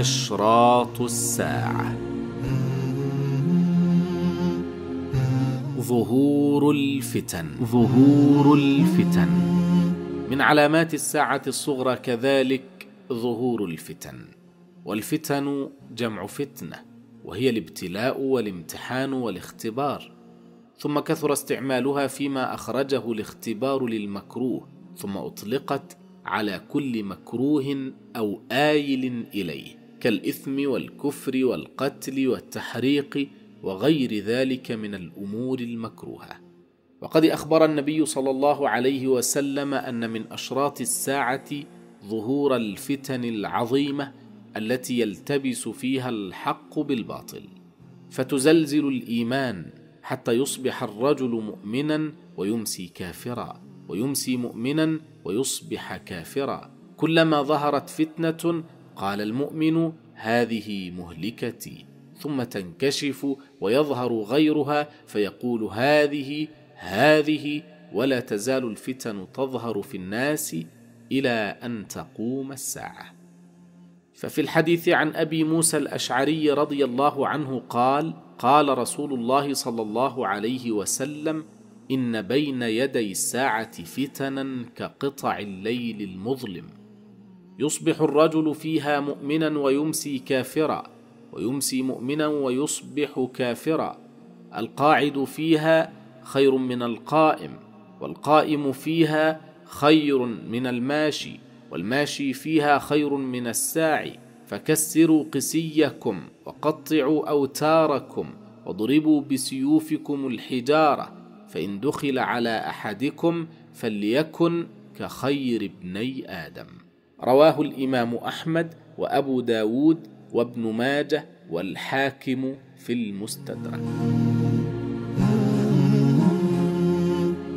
أشراط الساعة ظهور الفتن ظهور الفتن من علامات الساعة الصغرى كذلك ظهور الفتن والفتن جمع فتنة وهي الابتلاء والامتحان والاختبار ثم كثر استعمالها فيما أخرجه الاختبار للمكروه ثم أطلقت على كل مكروه أو آيل إليه كالإثم والكفر والقتل والتحريق وغير ذلك من الأمور المكروهة. وقد أخبر النبي صلى الله عليه وسلم أن من أشراط الساعة ظهور الفتن العظيمة التي يلتبس فيها الحق بالباطل، فتزلزل الإيمان حتى يصبح الرجل مؤمنا ويمسي كافرا، ويمسي مؤمنا ويصبح كافرا. كلما ظهرت فتنه قال المؤمن هذه مهلكتي ثم تنكشف ويظهر غيرها فيقول هذه هذه ولا تزال الفتن تظهر في الناس الى ان تقوم الساعه ففي الحديث عن ابي موسى الاشعري رضي الله عنه قال قال رسول الله صلى الله عليه وسلم ان بين يدي الساعه فتنا كقطع الليل المظلم يصبح الرجل فيها مؤمنا ويمسي كافرا ويمسي مؤمنا ويصبح كافرا القاعد فيها خير من القائم والقائم فيها خير من الماشي والماشي فيها خير من الساعي فكسروا قسيكم وقطعوا اوتاركم واضربوا بسيوفكم الحجاره فان دخل على احدكم فليكن كخير ابني ادم رواه الإمام أحمد وأبو داود وابن ماجه والحاكم في المستدرك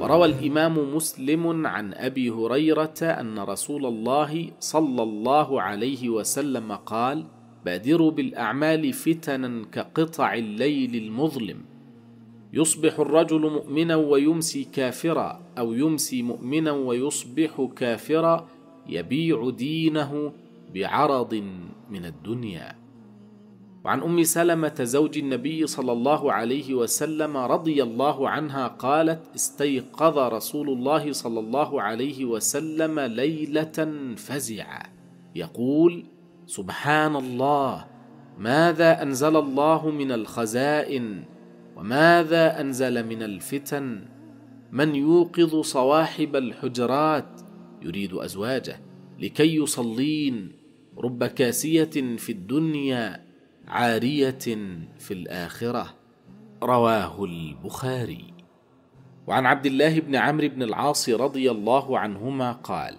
وروى الامام مسلم عن ابي هريره ان رسول الله صلى الله عليه وسلم قال بادروا بالاعمال فتنا كقطع الليل المظلم يصبح الرجل مؤمنا ويمسي كافرا او يمسي مؤمنا ويصبح كافرا يبيع دينه بعرض من الدنيا وعن ام سلمه زوج النبي صلى الله عليه وسلم رضي الله عنها قالت استيقظ رسول الله صلى الله عليه وسلم ليله فزعه يقول سبحان الله ماذا انزل الله من الخزائن وماذا انزل من الفتن من يوقظ صواحب الحجرات يريد ازواجه لكي يصلين رب كاسيه في الدنيا عاريه في الاخره رواه البخاري وعن عبد الله بن عمرو بن العاص رضي الله عنهما قال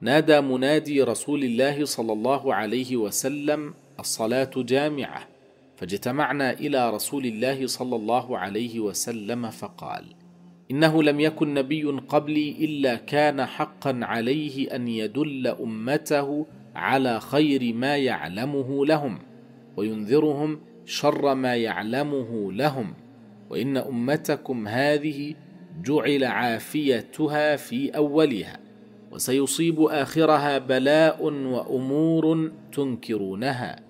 نادى منادي رسول الله صلى الله عليه وسلم الصلاه جامعه فاجتمعنا الى رسول الله صلى الله عليه وسلم فقال انه لم يكن نبي قبلي الا كان حقا عليه ان يدل امته على خير ما يعلمه لهم وينذرهم شر ما يعلمه لهم وان امتكم هذه جعل عافيتها في اولها وسيصيب اخرها بلاء وامور تنكرونها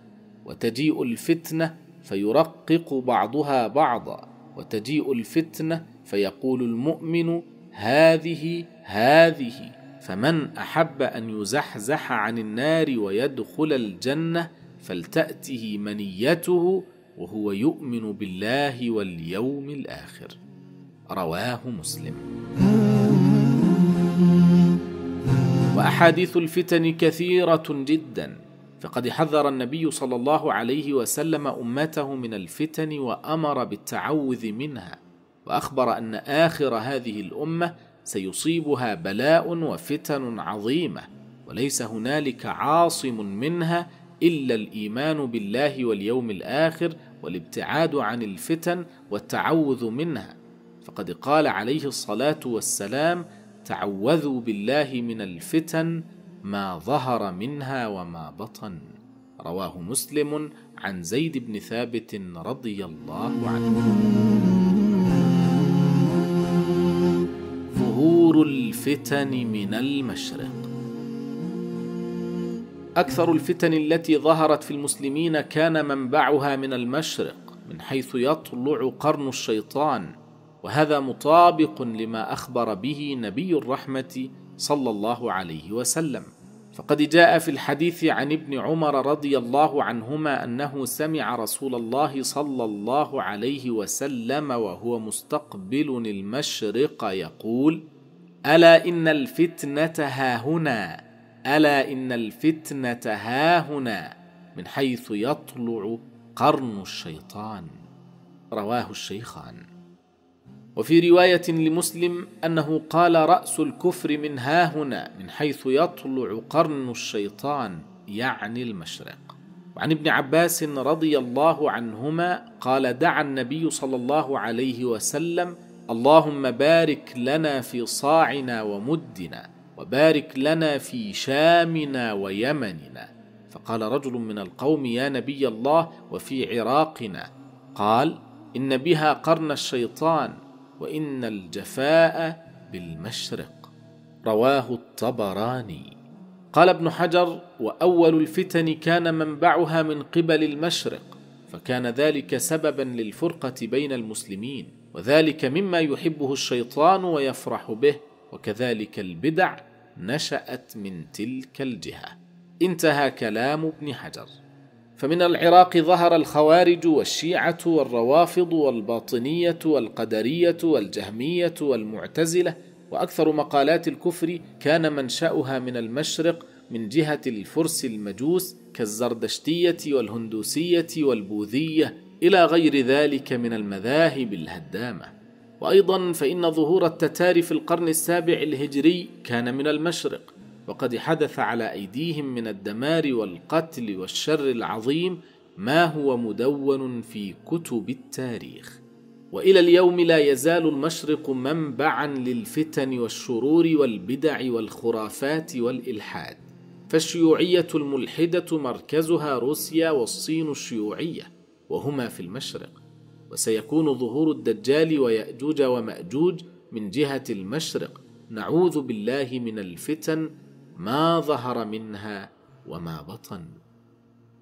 وتجيء الفتنه فيرقق بعضها بعضا وتجيء الفتنه فيقول المؤمن هذه هذه فمن احب ان يزحزح عن النار ويدخل الجنه فلتاته منيته وهو يؤمن بالله واليوم الاخر رواه مسلم واحاديث الفتن كثيره جدا فقد حذر النبي صلى الله عليه وسلم امته من الفتن وامر بالتعوذ منها واخبر ان اخر هذه الامه سيصيبها بلاء وفتن عظيمه وليس هنالك عاصم منها الا الايمان بالله واليوم الاخر والابتعاد عن الفتن والتعوذ منها فقد قال عليه الصلاه والسلام تعوذوا بالله من الفتن ما ظهر منها وما بطن رواه مسلم عن زيد بن ثابت رضي الله عنه ظهور الفتن من المشرق اكثر الفتن التي ظهرت في المسلمين كان منبعها من المشرق من حيث يطلع قرن الشيطان وهذا مطابق لما اخبر به نبي الرحمه صلى الله عليه وسلم فقد جاء في الحديث عن ابن عمر رضي الله عنهما انه سمع رسول الله صلى الله عليه وسلم وهو مستقبل المشرق يقول الا ان الفتنه هاهنا الا ان الفتنه هاهنا من حيث يطلع قرن الشيطان رواه الشيخان وفي روايه لمسلم انه قال راس الكفر من ها هنا من حيث يطلع قرن الشيطان يعني المشرق وعن ابن عباس رضي الله عنهما قال دعا النبي صلى الله عليه وسلم اللهم بارك لنا في صاعنا ومدنا وبارك لنا في شامنا ويمننا فقال رجل من القوم يا نبي الله وفي عراقنا قال ان بها قرن الشيطان وان الجفاء بالمشرق رواه الطبراني قال ابن حجر واول الفتن كان منبعها من قبل المشرق فكان ذلك سببا للفرقه بين المسلمين وذلك مما يحبه الشيطان ويفرح به وكذلك البدع نشات من تلك الجهه انتهى كلام ابن حجر فمن العراق ظهر الخوارج والشيعه والروافض والباطنيه والقدريه والجهميه والمعتزله واكثر مقالات الكفر كان منشاها من المشرق من جهه الفرس المجوس كالزردشتيه والهندوسيه والبوذيه الى غير ذلك من المذاهب الهدامه وايضا فان ظهور التتار في القرن السابع الهجري كان من المشرق وقد حدث على ايديهم من الدمار والقتل والشر العظيم ما هو مدون في كتب التاريخ والى اليوم لا يزال المشرق منبعا للفتن والشرور والبدع والخرافات والالحاد فالشيوعيه الملحده مركزها روسيا والصين الشيوعيه وهما في المشرق وسيكون ظهور الدجال وياجوج وماجوج من جهه المشرق نعوذ بالله من الفتن ما ظهر منها وما بطن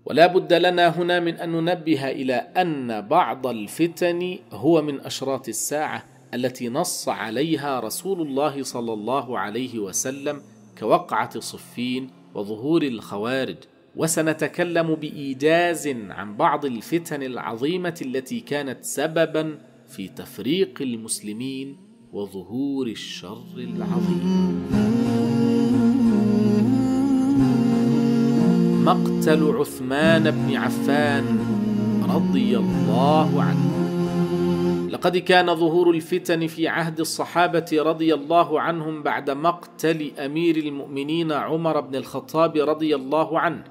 ولا بد لنا هنا من ان ننبه الى ان بعض الفتن هو من اشراط الساعه التي نص عليها رسول الله صلى الله عليه وسلم كوقعه صفين وظهور الخوارج وسنتكلم بايجاز عن بعض الفتن العظيمه التي كانت سببا في تفريق المسلمين وظهور الشر العظيم مقتل عثمان بن عفان رضي الله عنه لقد كان ظهور الفتن في عهد الصحابه رضي الله عنهم بعد مقتل امير المؤمنين عمر بن الخطاب رضي الله عنه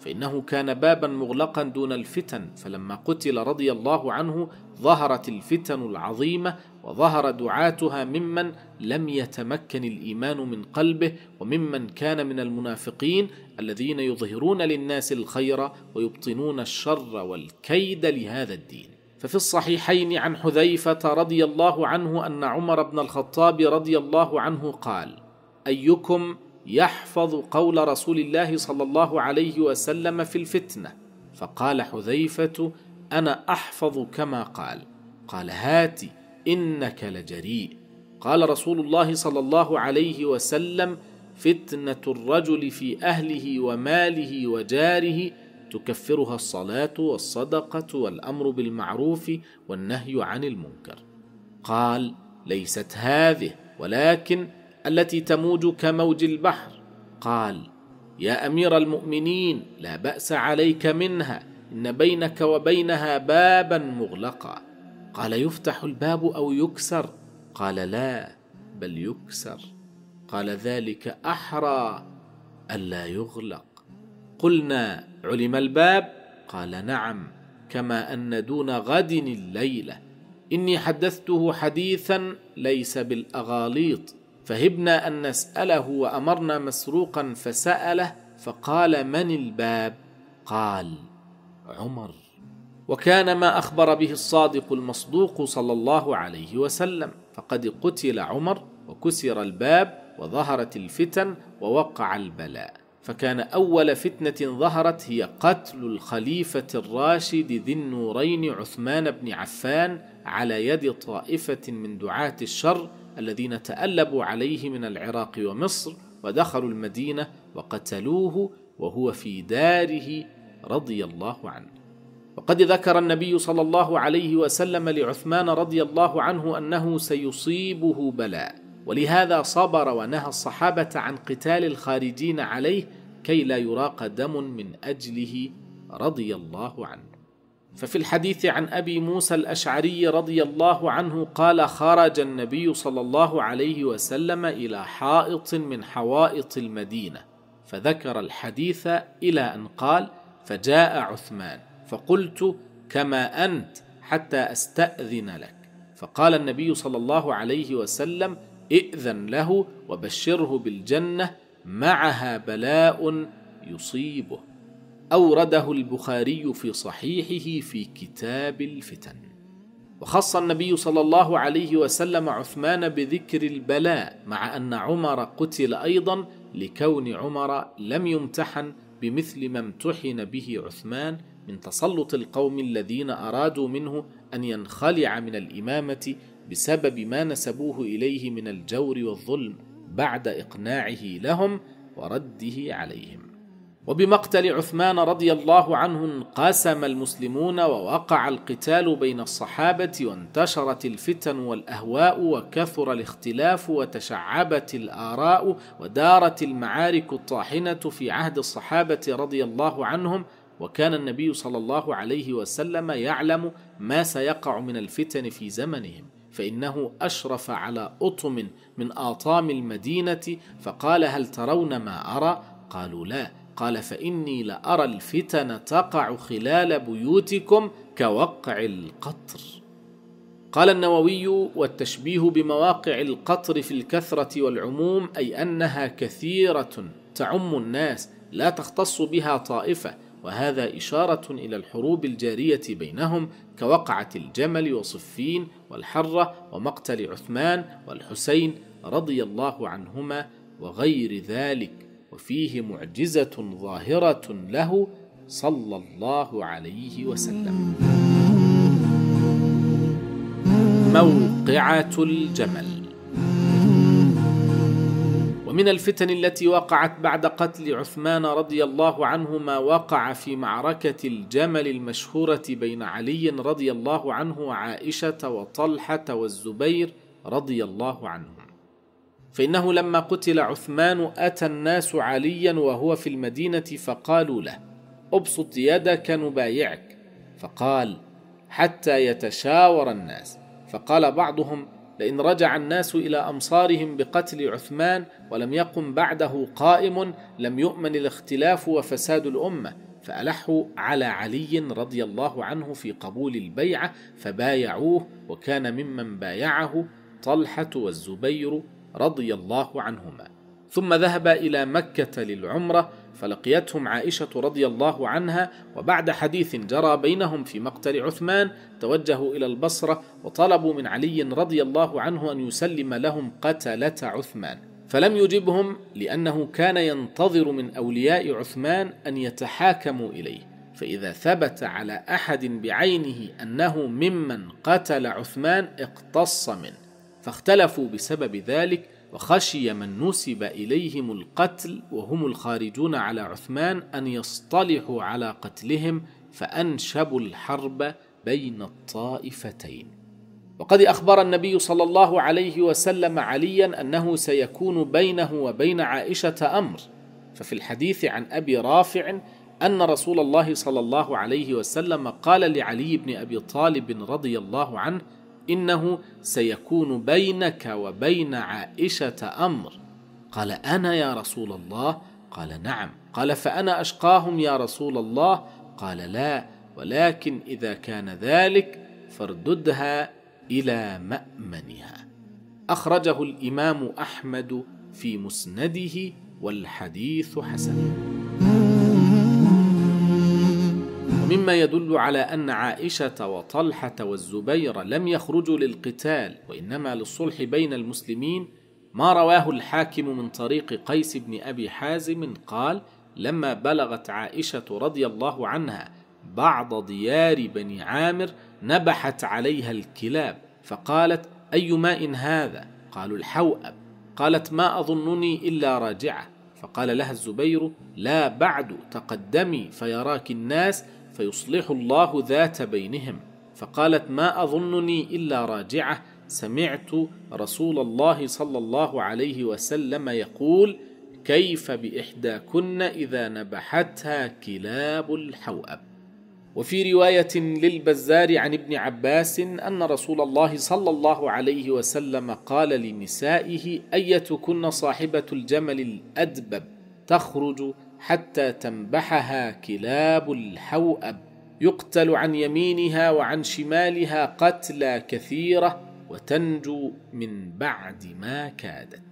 فانه كان بابا مغلقا دون الفتن فلما قتل رضي الله عنه ظهرت الفتن العظيمه وظهر دعاتها ممن لم يتمكن الايمان من قلبه وممن كان من المنافقين الذين يظهرون للناس الخير ويبطنون الشر والكيد لهذا الدين ففي الصحيحين عن حذيفه رضي الله عنه ان عمر بن الخطاب رضي الله عنه قال ايكم يحفظ قول رسول الله صلى الله عليه وسلم في الفتنه فقال حذيفه انا احفظ كما قال قال هات انك لجريء قال رسول الله صلى الله عليه وسلم فتنه الرجل في اهله وماله وجاره تكفرها الصلاه والصدقه والامر بالمعروف والنهي عن المنكر قال ليست هذه ولكن التي تموج كموج البحر قال يا امير المؤمنين لا باس عليك منها إن بينك وبينها بابا مغلقا قال يفتح الباب أو يكسر قال لا بل يكسر قال ذلك أحرى ألا يغلق قلنا علم الباب قال نعم كما أن دون غد الليلة إني حدثته حديثا ليس بالأغاليط فهبنا أن نسأله وأمرنا مسروقا فسأله فقال من الباب قال عمر وكان ما اخبر به الصادق المصدوق صلى الله عليه وسلم فقد قتل عمر وكسر الباب وظهرت الفتن ووقع البلاء فكان اول فتنه ظهرت هي قتل الخليفه الراشد ذي النورين عثمان بن عفان على يد طائفه من دعاه الشر الذين تالبوا عليه من العراق ومصر ودخلوا المدينه وقتلوه وهو في داره رضي الله عنه وقد ذكر النبي صلى الله عليه وسلم لعثمان رضي الله عنه انه سيصيبه بلاء ولهذا صبر ونهى الصحابه عن قتال الخارجين عليه كي لا يراق دم من اجله رضي الله عنه ففي الحديث عن ابي موسى الاشعري رضي الله عنه قال خرج النبي صلى الله عليه وسلم الى حائط من حوائط المدينه فذكر الحديث الى ان قال فجاء عثمان فقلت كما انت حتى استاذن لك فقال النبي صلى الله عليه وسلم ائذن له وبشره بالجنه معها بلاء يصيبه اورده البخاري في صحيحه في كتاب الفتن وخص النبي صلى الله عليه وسلم عثمان بذكر البلاء مع ان عمر قتل ايضا لكون عمر لم يمتحن بمثل ما امتحن به عثمان من تسلط القوم الذين ارادوا منه ان ينخلع من الامامه بسبب ما نسبوه اليه من الجور والظلم بعد اقناعه لهم ورده عليهم وبمقتل عثمان رضي الله عنه انقسم المسلمون ووقع القتال بين الصحابه وانتشرت الفتن والاهواء وكثر الاختلاف وتشعبت الاراء ودارت المعارك الطاحنه في عهد الصحابه رضي الله عنهم وكان النبي صلى الله عليه وسلم يعلم ما سيقع من الفتن في زمنهم فانه اشرف على اطم من اطام المدينه فقال هل ترون ما ارى قالوا لا قال فاني لارى الفتن تقع خلال بيوتكم كوقع القطر قال النووي والتشبيه بمواقع القطر في الكثره والعموم اي انها كثيره تعم الناس لا تختص بها طائفه وهذا اشاره الى الحروب الجاريه بينهم كوقعه الجمل وصفين والحره ومقتل عثمان والحسين رضي الله عنهما وغير ذلك وفيه معجزه ظاهره له صلى الله عليه وسلم موقعه الجمل ومن الفتن التي وقعت بعد قتل عثمان رضي الله عنه ما وقع في معركه الجمل المشهوره بين علي رضي الله عنه وعائشه وطلحه والزبير رضي الله عنه فإنه لما قتل عثمان أتى الناس عليا وهو في المدينة فقالوا له: أبسط يدك نبايعك، فقال: حتى يتشاور الناس، فقال بعضهم: لئن رجع الناس إلى أمصارهم بقتل عثمان ولم يقم بعده قائم لم يؤمن الاختلاف وفساد الأمة، فألحوا على علي رضي الله عنه في قبول البيعة فبايعوه وكان ممن بايعه طلحة والزبير رضي الله عنهما ثم ذهب الى مكه للعمره فلقيتهم عائشه رضي الله عنها وبعد حديث جرى بينهم في مقتل عثمان توجهوا الى البصره وطلبوا من علي رضي الله عنه ان يسلم لهم قتله عثمان فلم يجبهم لانه كان ينتظر من اولياء عثمان ان يتحاكموا اليه فاذا ثبت على احد بعينه انه ممن قتل عثمان اقتص منه فاختلفوا بسبب ذلك وخشي من نسب اليهم القتل وهم الخارجون على عثمان ان يصطلحوا على قتلهم فانشبوا الحرب بين الطائفتين وقد اخبر النبي صلى الله عليه وسلم عليا انه سيكون بينه وبين عائشه امر ففي الحديث عن ابي رافع ان رسول الله صلى الله عليه وسلم قال لعلي بن ابي طالب رضي الله عنه إنه سيكون بينك وبين عائشة أمر قال أنا يا رسول الله قال نعم قال فأنا أشقاهم يا رسول الله قال لا ولكن إذا كان ذلك فارددها إلى مأمنها أخرجه الإمام أحمد في مسنده والحديث حسن مما يدل على أن عائشة وطلحة والزبير لم يخرجوا للقتال وإنما للصلح بين المسلمين ما رواه الحاكم من طريق قيس بن أبي حازم قال: لما بلغت عائشة رضي الله عنها بعض ديار بني عامر نبحت عليها الكلاب فقالت أي ماء هذا؟ قالوا الحوأب قالت ما أظنني إلا راجعة فقال لها الزبير لا بعد تقدمي فيراك الناس فيصلح الله ذات بينهم فقالت ما اظنني الا راجعه سمعت رسول الله صلى الله عليه وسلم يقول كيف باحداكن اذا نبحتها كلاب الحوأب وفي روايه للبزار عن ابن عباس ان رسول الله صلى الله عليه وسلم قال لنسائه ايتكن صاحبه الجمل الادبب تخرج حتى تنبحها كلاب الحوأب يقتل عن يمينها وعن شمالها قتلى كثيره وتنجو من بعد ما كادت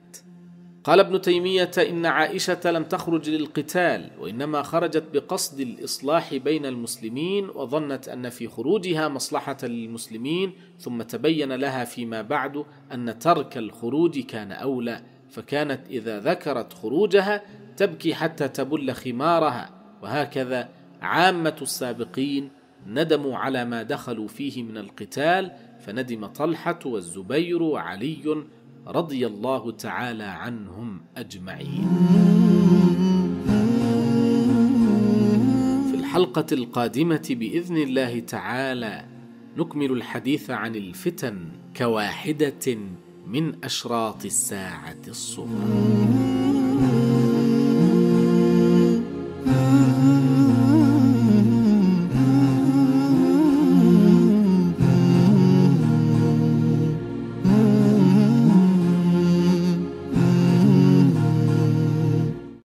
قال ابن تيميه ان عائشه لم تخرج للقتال وانما خرجت بقصد الاصلاح بين المسلمين وظنت ان في خروجها مصلحه للمسلمين ثم تبين لها فيما بعد ان ترك الخروج كان اولى فكانت اذا ذكرت خروجها تبكي حتى تبل خمارها وهكذا عامه السابقين ندموا على ما دخلوا فيه من القتال فندم طلحه والزبير وعلي رضي الله تعالى عنهم اجمعين في الحلقه القادمه باذن الله تعالى نكمل الحديث عن الفتن كواحده من اشراط الساعه الصغرى